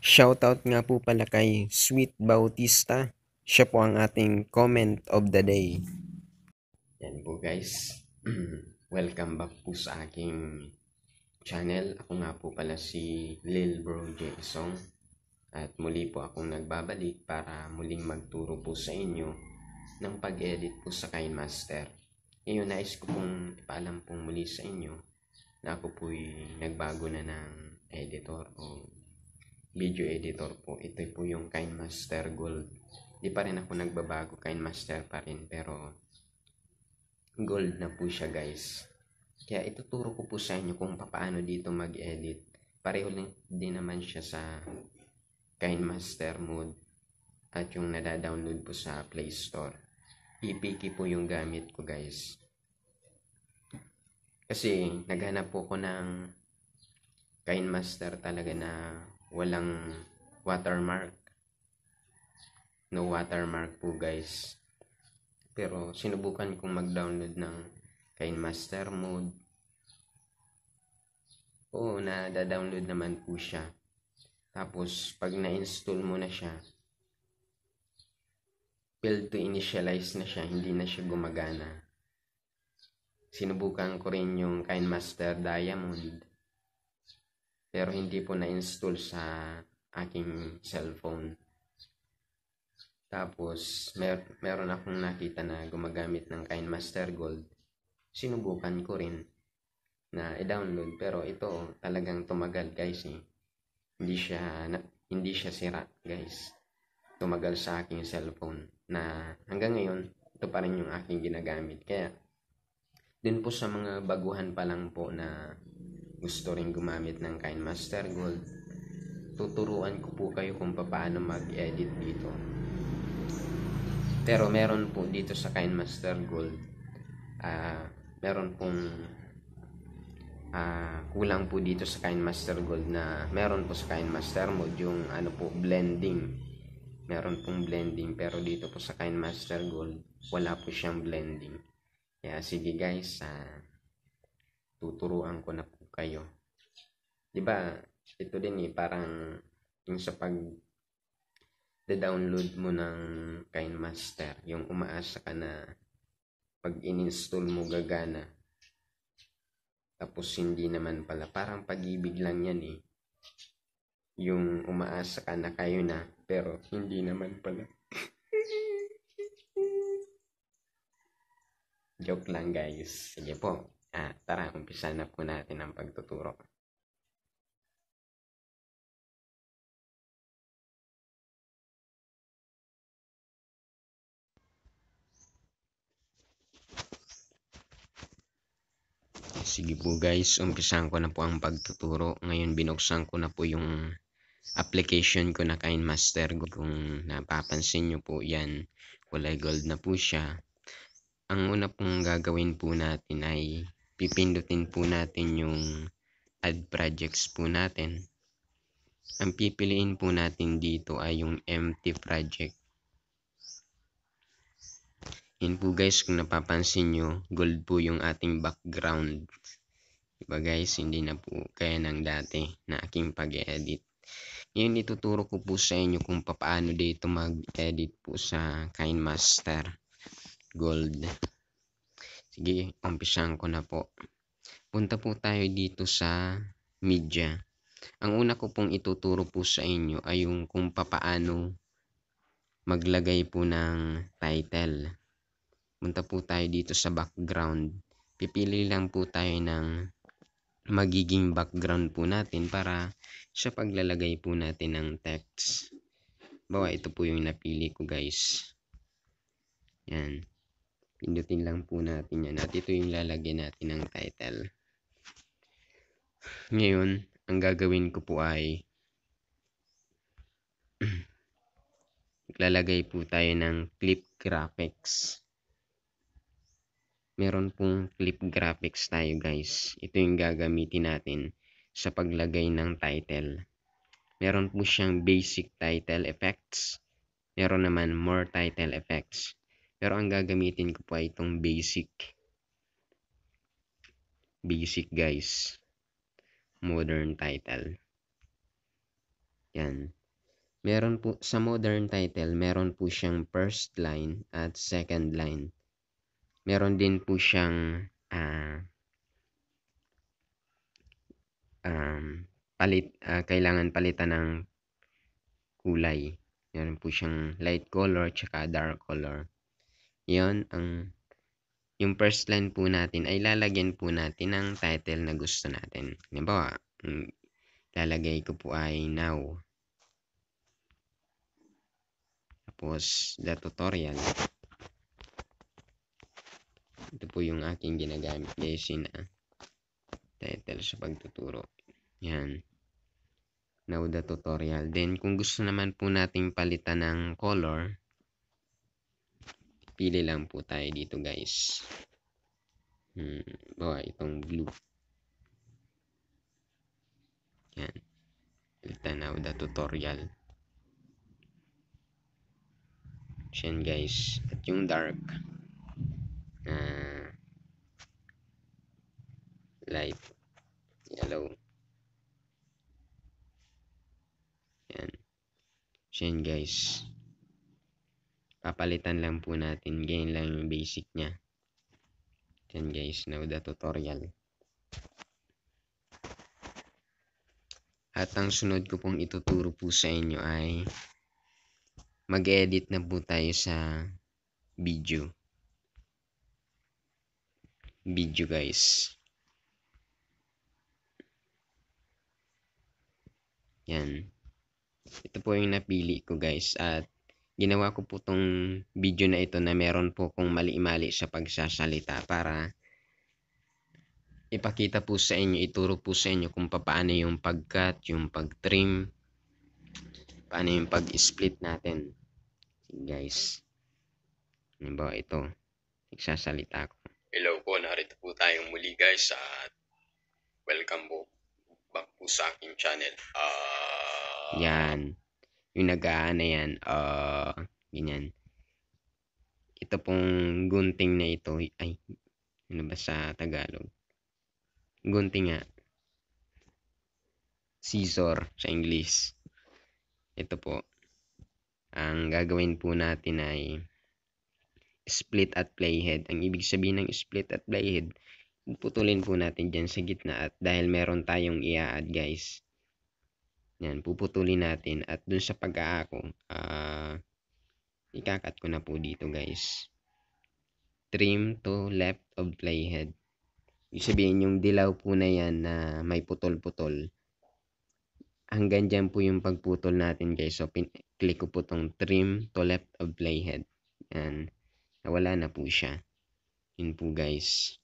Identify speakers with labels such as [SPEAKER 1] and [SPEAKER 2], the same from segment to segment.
[SPEAKER 1] Shoutout nga po pala kay Sweet Bautista. Siya po ang ating comment of the day. Yan po guys. Welcome back po sa aking channel. Ako nga po pala si Lil Bro Jason. At muli po akong nagbabalik para muling magturo po sa inyo ng pag-edit po sa KineMaster. Ngayon nais ko pong ipaalam pong muli sa inyo na ako po'y nagbago na ng editor o video editor po. Ito po yung KineMaster Gold. Hindi pa rin ako nagbabago, KineMaster pa rin, pero gold na po siya guys. Kaya ituturo ko po sa inyo kung paano dito mag-edit. Pareho lang din naman siya sa KineMaster mode at yung nadadownload po sa Play Store. EPK po yung gamit ko guys. Kasi naghanap po ko ng KineMaster talaga na walang watermark no watermark po guys pero sinubukan kong mag-download ng master Mode oo na-download naman po siya tapos pag na-install mo na siya failed to initialize na siya hindi na siya gumagana sinubukan ko rin yung master Diamond pero hindi po na-install sa aking cellphone. Tapos, mer meron akong nakita na gumagamit ng KineMaster Gold. Sinubukan ko rin na i-download pero ito talagang tumagal guys eh. Hindi siya na, hindi siya sira guys. Tumagal sa aking cellphone na hanggang ngayon ito pa rin yung aking ginagamit. Kaya din po sa mga baguhan pa lang po na gusto rin gumamit ng KineMaster Gold, tuturuan ko po kayo kung paano mag-edit dito. Pero meron po dito sa KineMaster Gold, uh, meron pong uh, kulang po dito sa KineMaster Gold na meron po sa KineMaster Mode yung ano po, blending. Meron pong blending pero dito po sa KineMaster Gold, wala po siyang blending. Kaya sige guys, uh, tuturuan ko na po kayo. 'Di ba? Ito din eh parang yung sa pag download mo ng KineMaster, yung umaasa ka na pag ininstall mo gagana. Tapos hindi naman pala. Parang pag-ibig lang yan eh. Yung umaasa ka na kayo na, pero hindi naman pala. Joke lang guys. Sige po. Ah, tara, umpisa na po natin ang pagtuturo. Sige po guys, umpisahan ko na po ang pagtuturo. Ngayon binuksan ko na po yung application ko na Kind Kung napapansin nyo po yan, kulay gold na po siya. Ang una pong gagawin po natin ay pipindutin po natin yung add projects po natin. Ang pipiliin po natin dito ay yung empty project. Yun po guys, kung napapansin nyo, gold po yung ating background. Diba guys, hindi na po kaya ng dati na aking pag-edit. Ngayon, ituturo ko po sa inyo kung paano dito mag-edit po sa KineMaster Gold. Sige, umpisahan ko na po. Punta po tayo dito sa media. Ang una ko pong ituturo po sa inyo ay yung kung papaano maglagay po ng title. Punta po tayo dito sa background. Pipili lang po tayo ng magiging background po natin para sa paglalagay po natin ng text. Bawa, ito po yung napili ko guys. Yan. Pindutin lang po natin yan. At ito yung lalagyan natin ng title. Ngayon, ang gagawin ko po ay lalagay po tayo ng clip graphics. Meron pong clip graphics tayo guys. Ito yung gagamitin natin sa paglagay ng title. Meron po siyang basic title effects. Meron naman more title effects. Pero ang gagamitin ko po ay itong basic. Basic guys. Modern title. Yan. Meron po, sa modern title, meron po siyang first line at second line. Meron din po siyang uh, um, palit, uh, kailangan palitan ng kulay. Meron po siyang light color tsaka dark color yon ang yung first line po natin ay lalagyan po natin ng title na gusto natin. Halimbawa, lalagay ko po ay now. Tapos, the tutorial. Ito po yung aking ginagamit guys na ah. title sa pagtuturo. Yan. Now the tutorial. Then, kung gusto naman po nating palitan ng color, pili lang po tayo dito guys hmm, bawa itong blue yan kita na the tutorial yan guys at yung dark na uh, light yellow yan yan guys papalitan lang po natin ganyan lang yung basic niya yan guys now the tutorial at ang sunod ko pong ituturo po sa inyo ay mag-edit na po tayo sa video video guys yan ito po yung napili ko guys at Ginawa ko po tong video na ito na meron po kong mali-mali sa pagsasalita para ipakita po sa inyo, ituro po sa inyo kung paano yung pag-cut, yung pag-trim, paano yung pag-split natin. Sige guys. Halimbawa ito, nagsasalita ko. Hello po, narito po tayong muli guys at welcome po back po sa aking channel. Uh, Yan yung nag-aana yan, uh, ganyan. Ito pong gunting na ito, ay, ano ba sa Tagalog? Gunting nga. Scissor sa English. Ito po. Ang gagawin po natin ay split at playhead. Ang ibig sabihin ng split at playhead, putulin po natin dyan sa gitna at dahil meron tayong i-add guys yan, puputulin natin. At dun sa pag-aako, uh, ikakat ko na po dito guys. Trim to left of playhead. Ibig sabihin yung dilaw po na yan na may putol-putol. Hanggang dyan po yung pagputol natin guys. So, click ko po tong trim to left of playhead. Yan. Nawala na po siya. Yun po guys.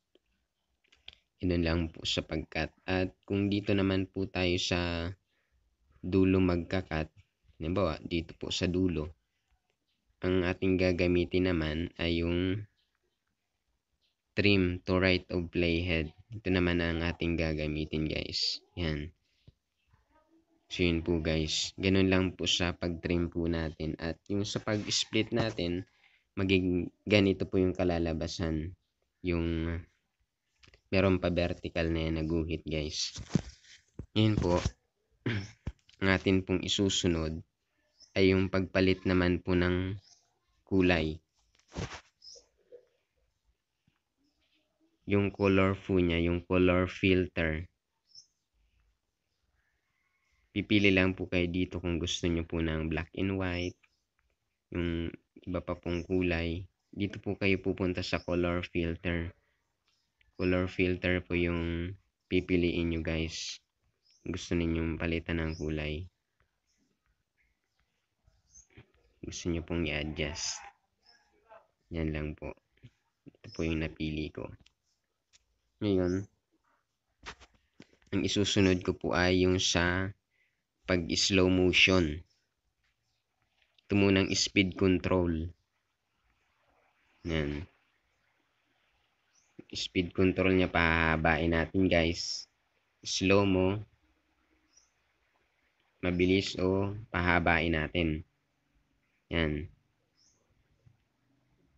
[SPEAKER 1] Yun lang po sa pagkat. At kung dito naman po tayo sa dulo magkakat, halimbawa dito po sa dulo, ang ating gagamitin naman ay yung trim to right of playhead. Ito naman ang ating gagamitin guys. Yan. So yun po guys. Ganun lang po sa pag-trim po natin. At yung sa pag-split natin, magig ganito po yung kalalabasan. Yung meron pa vertical na yan naguhit guys. Yun po. ang atin pong isusunod ay yung pagpalit naman po ng kulay. Yung color po niya, yung color filter. Pipili lang po kayo dito kung gusto niyo po ng black and white, yung iba pa pong kulay. Dito po kayo pupunta sa color filter. Color filter po yung pipiliin nyo guys gusto ninyong palitan ng kulay gusto nyo pong i-adjust yan lang po ito po yung napili ko ngayon ang isusunod ko po ay yung sa pag slow motion ito ng speed control yan speed control niya pahabain natin guys slow mo mabilis o pahabain natin. Yan.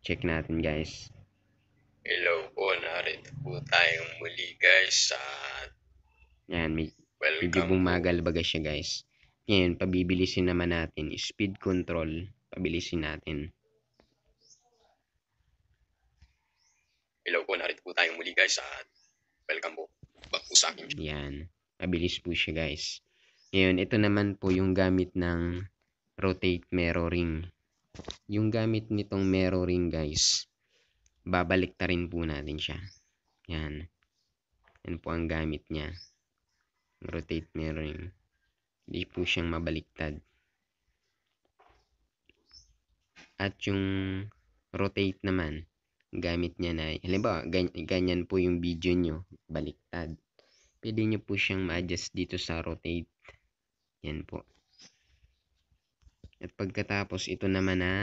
[SPEAKER 1] Check natin guys. Hello po, narito po tayong muli guys sa... Yan, may, medyo bumagal siya guys. Ngayon, pabibilisin naman natin. Speed control, pabilisin natin. Hello po, narito po tayong muli guys at welcome po back po sa akin. Yan. Mabilis po siya guys. Ngayon, ito naman po yung gamit ng rotate mirroring. Yung gamit nitong mirroring guys, babalik ta rin po natin siya. Yan. Yan po ang gamit niya. Rotate mirroring. Hindi po siyang mabaliktad. At yung rotate naman, gamit niya na, halimbawa, ganyan po yung video nyo, baliktad. Pwede nyo po siyang ma-adjust dito sa rotate yan po. At pagkatapos ito naman na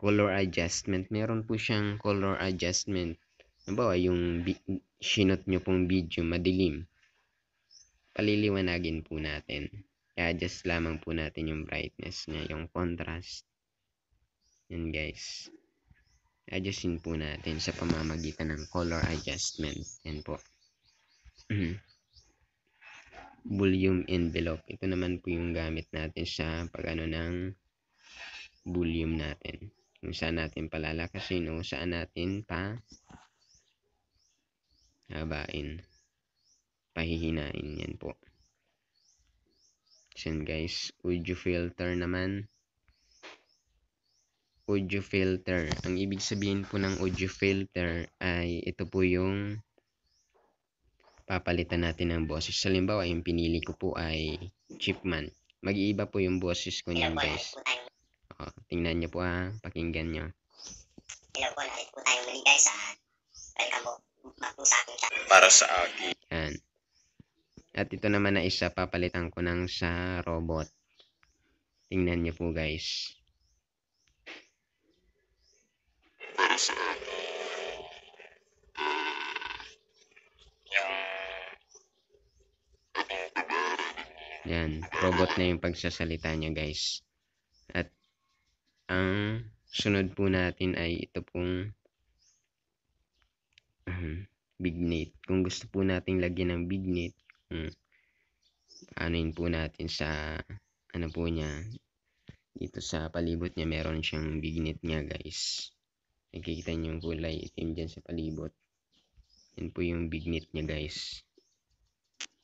[SPEAKER 1] color adjustment. Meron po siyang color adjustment. Nabawa yung sinot nyo pong video madilim. Paliliwanagin po natin. I-adjust lamang po natin yung brightness niya, yung contrast. Yan guys. Adjustin po natin sa pamamagitan ng color adjustment. Yan po. volume envelope. Ito naman po yung gamit natin sa pagano ng volume natin. Kung saan natin palalakasin o saan natin pa habain. Pahihinain yan po. Yan guys, audio filter naman. Audio filter. Ang ibig sabihin po ng audio filter ay ito po yung papalitan natin ang boses. Halimbawa, yung pinili ko po ay Chipman. Mag-iiba po yung boses ko niyan, guys. O, tingnan niyo po ha. Ah. Pakinggan niyo. Hello po, lahat po tayo muli guys. Uh, welcome po. Para sa akin. Yan. At ito naman na isa, papalitan ko ng sa robot. Tingnan niyo po guys. Yan, robot na yung pagsasalita niya guys. At ang sunod po natin ay ito pong um, bignate. Kung gusto po nating lagyan ng bignate, um, anuin po natin sa ano po niya. Dito sa palibot niya meron siyang bignate niya guys. Nakikita niyo yung kulay itim dyan sa palibot. Yan po yung bignate niya guys.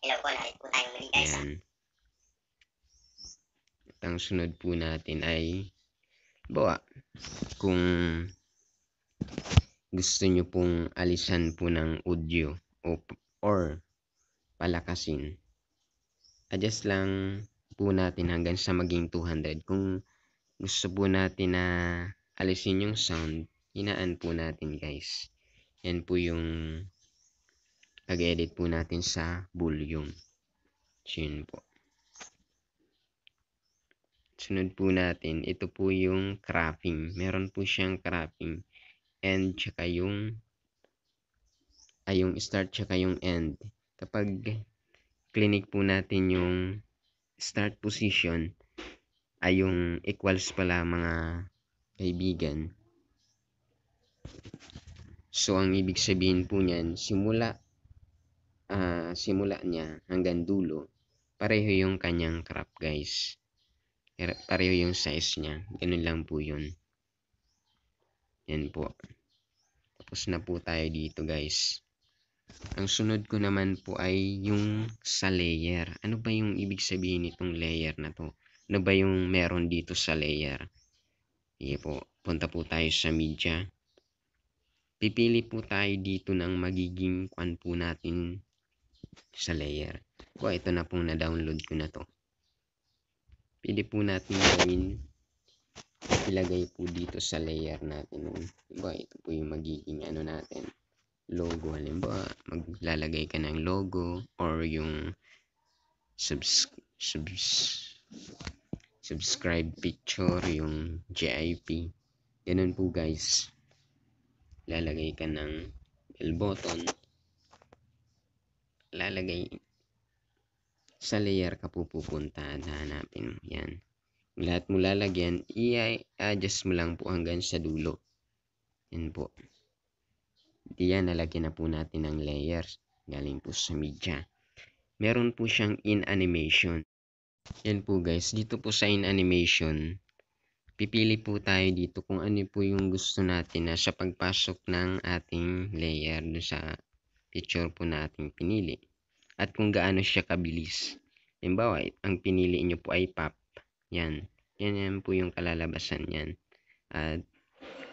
[SPEAKER 1] Hello po, lahat po tayo muli guys. Yan ang sunod po natin ay bawa kung gusto nyo pong alisan po ng audio o, or palakasin adjust lang po natin hanggang sa maging 200 kung gusto po natin na alisin yung sound hinaan po natin guys yan po yung pag-edit po natin sa volume tune po sunod po natin, ito po yung cropping. Meron po siyang cropping. End tsaka yung ay yung start tsaka yung end. Kapag clinic po natin yung start position ay yung equals pala mga kaibigan. So ang ibig sabihin po niyan, simula uh, simula niya hanggang dulo, pareho yung kanyang crop guys pareho yung size niya. Ganun lang po yun. Yan po. Tapos na po tayo dito guys. Ang sunod ko naman po ay yung sa layer. Ano ba yung ibig sabihin nitong layer na to? Ano ba yung meron dito sa layer? Sige po. Punta po tayo sa media. Pipili po tayo dito ng magiging kwan po natin sa layer. Ko ito na pong na-download ko na to pwede po natin gawin ilagay po dito sa layer natin halimbawa ito po yung magiging ano natin logo halimbawa maglalagay ka ng logo or yung subs subs subscribe picture yung GIP ganun po guys lalagay ka ng bell button lalagay sa layer ka po pupunta at hahanapin mo. Yan. Lahat mo lalagyan, i-adjust mo lang po hanggang sa dulo. Yan po. Diyan, nalagyan na po natin ang layers. Galing po sa media. Meron po siyang in animation. Yan po guys, dito po sa in animation, pipili po tayo dito kung ano po yung gusto natin na sa pagpasok ng ating layer sa picture po nating pinili at kung gaano siya kabilis. Halimbawa, ang pinili niyo po ay pop. Yan. Yan yan po yung kalalabasan niyan. At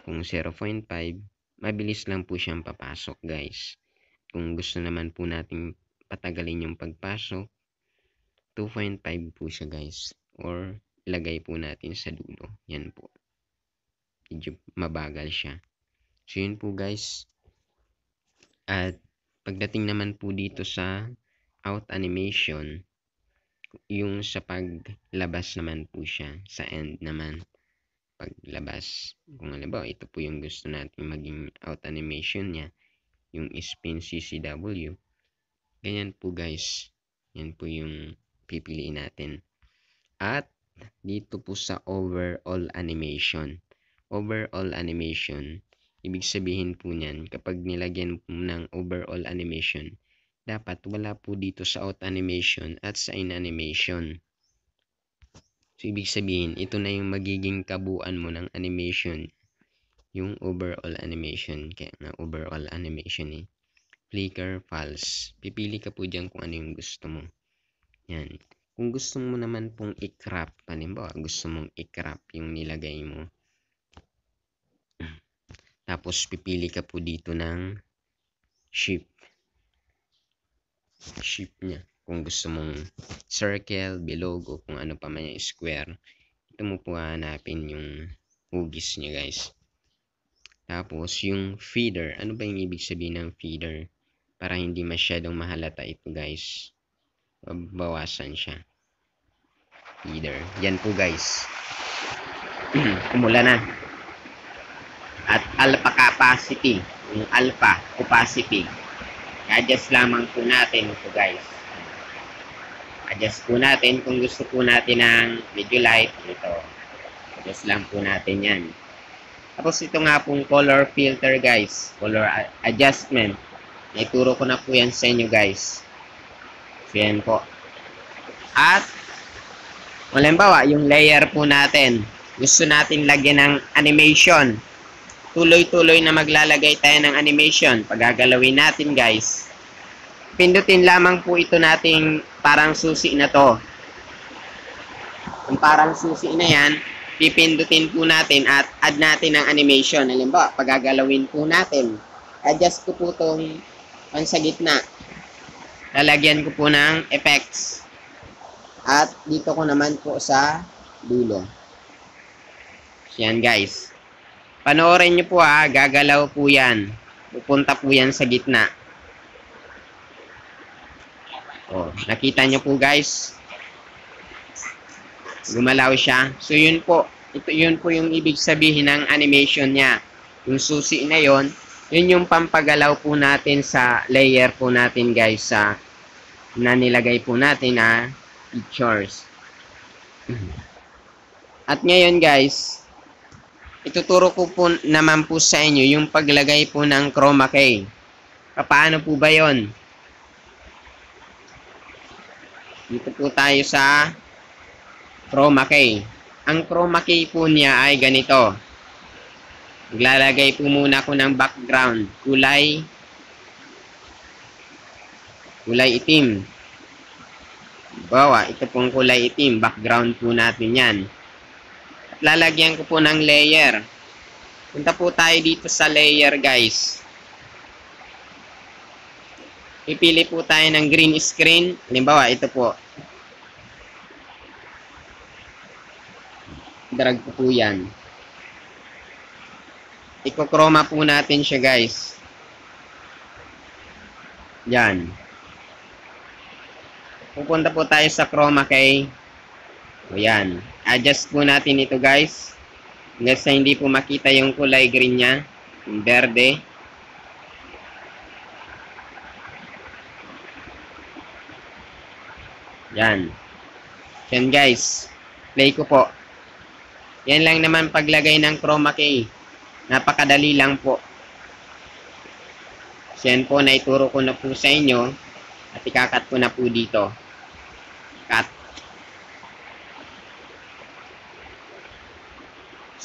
[SPEAKER 1] kung 0.5, mabilis lang po siyang papasok, guys. Kung gusto naman po nating patagalin yung pagpasok, 2.5 po siya, guys. Or ilagay po natin sa dulo. Yan po. Medyo mabagal siya. So, yun po, guys. At pagdating naman po dito sa out animation yung sa paglabas naman po siya sa end naman paglabas kung ano ba ito po yung gusto natin maging out animation niya yung spin CCW ganyan po guys yan po yung pipiliin natin at dito po sa overall animation overall animation ibig sabihin po niyan kapag nilagyan po ng overall animation dapat wala po dito sa out animation at sa in animation. So, ibig sabihin, ito na yung magiging kabuuan mo ng animation. Yung overall animation. Kaya nga, overall animation eh. Flicker, false. Pipili ka po dyan kung ano yung gusto mo. Yan. Kung gusto mo naman pong i-crop, halimbawa gusto mong i-crop yung nilagay mo. Tapos pipili ka po dito ng shape shape niya. Kung gusto mong circle, bilog, o kung ano pa man yung square, ito mo po hahanapin yung hugis niya guys. Tapos, yung feeder. Ano ba yung ibig sabihin ng feeder? Para hindi masyadong mahalata ito guys. Bawasan siya. Feeder. Yan po guys. Kumula na. At alpha capacity. Yung alpha capacity adjust lamang po natin ito guys. Adjust po natin kung gusto po natin ng medyo light. Ito. Adjust lang po natin yan. Tapos ito nga pong color filter guys. Color adjustment. Naituro ko na po yan sa inyo guys. So yan po. At, malimbawa, yung layer po natin. Gusto natin lagyan ng animation tuloy-tuloy na maglalagay tayo ng animation. Pagagalawin natin guys. Pindutin lamang po ito nating parang susi na to. Yung parang susi na yan, pipindutin po natin at add natin ng animation. Halimbawa, pagagalawin po natin. Adjust ko po itong sa gitna. Lalagyan ko po ng effects. At dito ko naman po sa dulo. Yan guys. Panoorin nyo po ha, gagalaw po yan. Pupunta po yan sa gitna. Oh, nakita nyo po guys. Gumalaw siya. So yun po, ito yun po yung ibig sabihin ng animation niya. Yung susi na yon, yun yung pampagalaw po natin sa layer po natin guys sa na nilagay po natin na pictures. At ngayon guys, ituturo ko po naman po sa inyo yung paglagay po ng chroma key. Paano po ba yon? Dito po tayo sa chroma key. Ang chroma key po niya ay ganito. Maglalagay po muna ako ng background. Kulay. Kulay itim. Bawa, ito pong kulay itim. Background po natin yan lalagyan ko po ng layer. Punta po tayo dito sa layer guys. Pipili po tayo ng green screen. Halimbawa, ito po. Drag ko po yan. Iko-chroma po natin siya guys. Yan. Pupunta po tayo sa chroma kay So, yan. Adjust po natin ito, guys. Hanggang sa hindi po makita yung kulay green niya. Yung verde. Yan. Yan, guys. Play ko po. Yan lang naman paglagay ng chroma key. Napakadali lang po. Yan po, naituro ko na po sa inyo. At ikakat ko na po dito. Cut.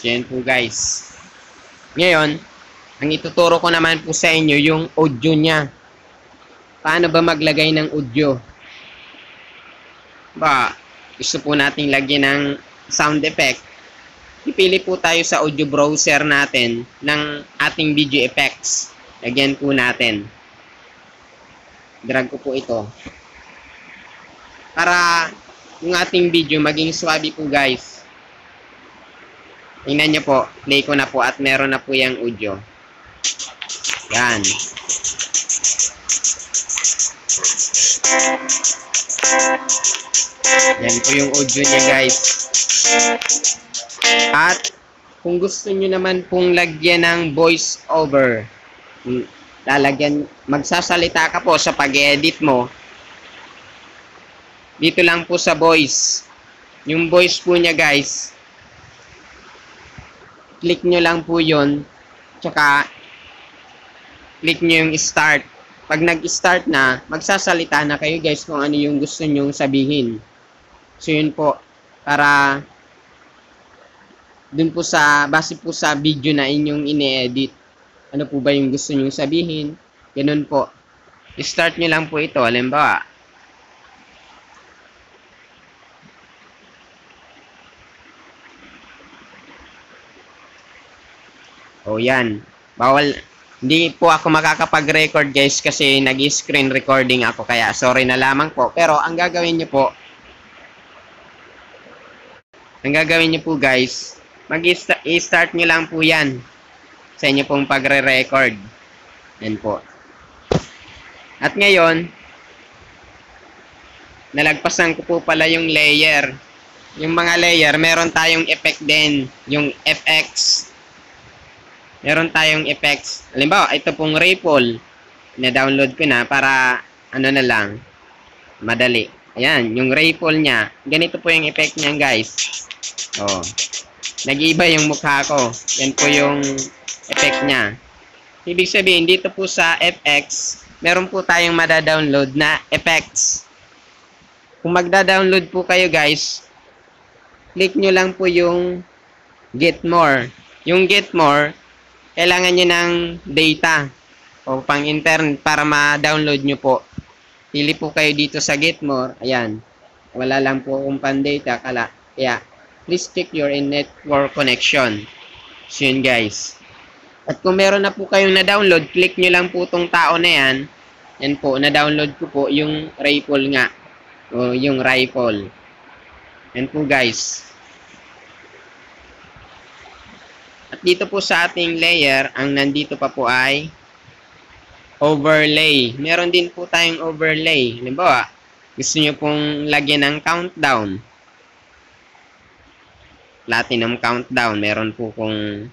[SPEAKER 1] Yan po guys. Ngayon, ang ituturo ko naman po sa inyo yung audio niya. Paano ba maglagay ng audio? Ba, gusto po nating lagyan ng sound effect. Pipili po tayo sa audio browser natin ng ating video effects. Lagyan po natin. Drag ko po ito. Para yung ating video maging swabe po guys. Tingnan nyo po. Play ko na po at meron na po yung audio. Yan. Yan po yung audio niya guys. At kung gusto nyo naman pong lagyan ng voice over, mm, lalagyan, magsasalita ka po sa pag-edit mo, dito lang po sa voice. Yung voice po niya guys, click nyo lang po yun. Tsaka, click nyo yung start. Pag nag-start na, magsasalita na kayo guys kung ano yung gusto nyong sabihin. So, yun po. Para, dun po sa, base po sa video na inyong ine-edit, ano po ba yung gusto nyong sabihin. Ganun po. I Start nyo lang po ito. Halimbawa, O oh, yan. Bawal. Hindi po ako makakapag-record guys kasi nag-screen recording ako kaya sorry na lamang po. Pero ang gagawin nyo po, ang gagawin nyo po guys, mag-start nyo lang po yan sa inyo pong pagre-record. Yan po. At ngayon, nalagpasan ko po pala yung layer. Yung mga layer, meron tayong effect din. Yung FX meron tayong effects. Halimbawa, ito pong Raypol, na-download ko na para ano na lang, madali. Ayan, yung Raypol niya, ganito po yung effect niya guys. Oh. nag iba yung mukha ko. Yan po yung effect niya. Ibig sabihin, dito po sa FX, meron po tayong mada-download na effects. Kung magda-download po kayo guys, click nyo lang po yung get more. Yung get more, kailangan nyo ng data o pang internet para ma-download nyo po. Pili po kayo dito sa Gitmore. Ayan. Wala lang po akong pan-data. Kala, yeah. please check your network connection. Soon, guys. At kung meron na po kayong na-download, click nyo lang po itong tao na yan. Yan po, na-download ko po yung rifle nga. O, yung rifle. Yan po guys. dito po sa ating layer, ang nandito pa po ay overlay. Meron din po tayong overlay. Halimbawa, gusto nyo pong lagyan ng countdown. Platinum countdown. Meron po kung,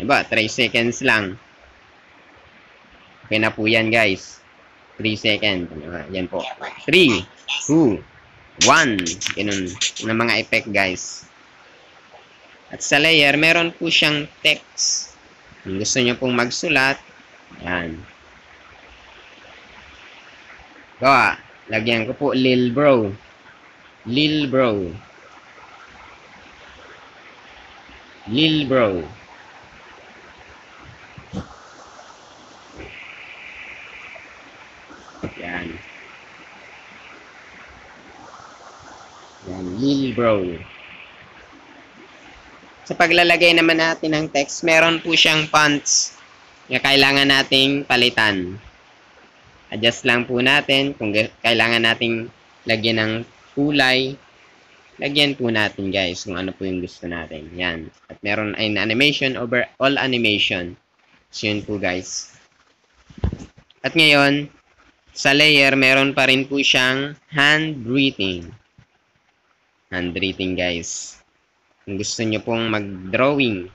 [SPEAKER 1] halimbawa, 3 seconds lang. Okay na po yan, guys. 3 seconds. Yan po. 3, 2, 1. Ganun. Yan ang mga effect, guys. At sa layer, meron po siyang text. Kung gusto nyo pong magsulat, yan. Gawa, lagyan ko po Lil Bro. Lil Bro. Lil Bro. Yan. Yan, Lil Bro. Sa paglalagay naman natin ng text, meron po siyang fonts na kailangan nating palitan. Adjust lang po natin kung kailangan nating lagyan ng kulay. Lagyan po natin guys kung ano po yung gusto natin. Yan. At meron ay animation over all animation. So yun po guys. At ngayon, sa layer, meron pa rin po siyang handwriting. Handwriting guys. Kung gusto nyo pong mag-drawing,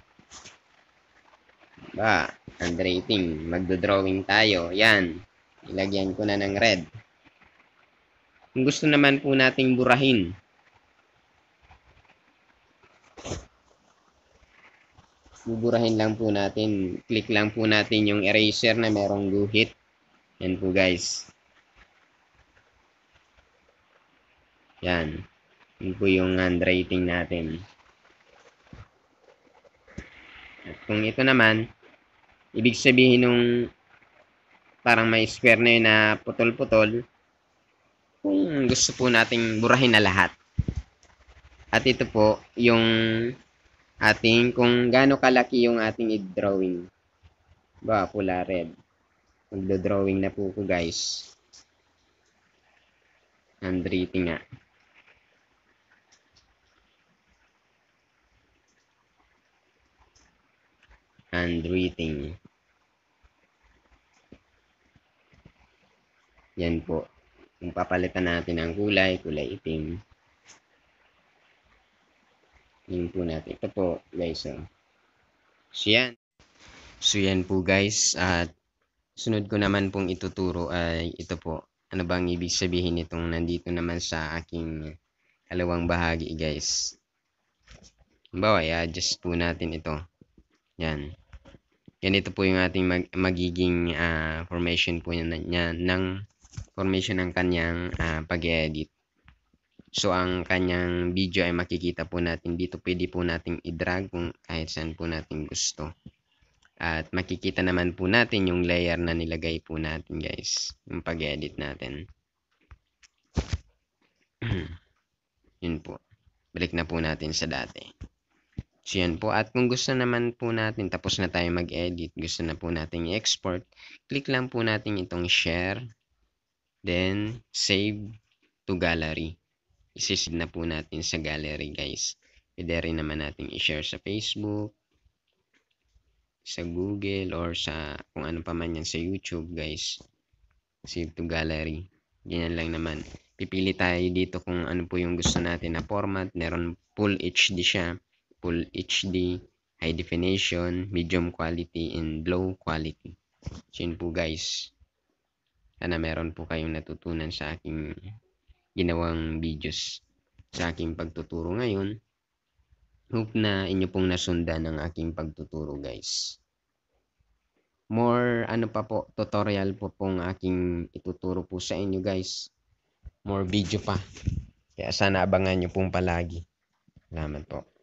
[SPEAKER 1] ba, hand rating, magdo-drawing tayo. Yan, ilagyan ko na ng red. Kung gusto naman po nating burahin, buburahin lang po natin. Click lang po natin yung eraser na merong guhit. Yan po guys. Yan. Yan po yung handwriting natin kung ito naman, ibig sabihin nung parang may square na yun na putol-putol, kung gusto po nating burahin na lahat. At ito po, yung ating, kung gaano kalaki yung ating i-drawing. Ba, pula red. Magdo-drawing na po ko guys. Handwriting nga. and rating. Yan po. Kung papalitan natin ang kulay, kulay itim. Yun po natin. Ito po guys. So, oh. so yan. So yan po guys. At sunod ko naman pong ituturo ay ito po. Ano bang ibig sabihin itong nandito naman sa aking kalawang bahagi guys. Halimbawa, i-adjust po natin ito. Yan ito po yung ating mag, magiging uh, formation po niya, niya ng formation ng kanyang uh, ah, pag-edit. So, ang kanyang video ay makikita po natin dito. Pwede po natin i-drag kung kahit saan po natin gusto. At makikita naman po natin yung layer na nilagay po natin guys. Yung pag-edit natin. Yun po. Balik na po natin sa dati. So, yan po. At kung gusto naman po natin, tapos na tayo mag-edit, gusto na po natin i-export, click lang po natin itong share, then save to gallery. Isisid na po natin sa gallery, guys. Pwede rin naman natin i-share sa Facebook, sa Google, or sa kung ano pa man yan, sa YouTube, guys. Save to gallery. Ganyan lang naman. Pipili tayo dito kung ano po yung gusto natin na format. Meron full HD siya full HD, high definition, medium quality, and low quality. So yun po guys. Sana meron po kayong natutunan sa aking ginawang videos sa aking pagtuturo ngayon. Hope na inyo pong nasundan ang aking pagtuturo guys. More ano pa po, tutorial po pong aking ituturo po sa inyo guys. More video pa. Kaya sana abangan nyo pong palagi. Salamat po.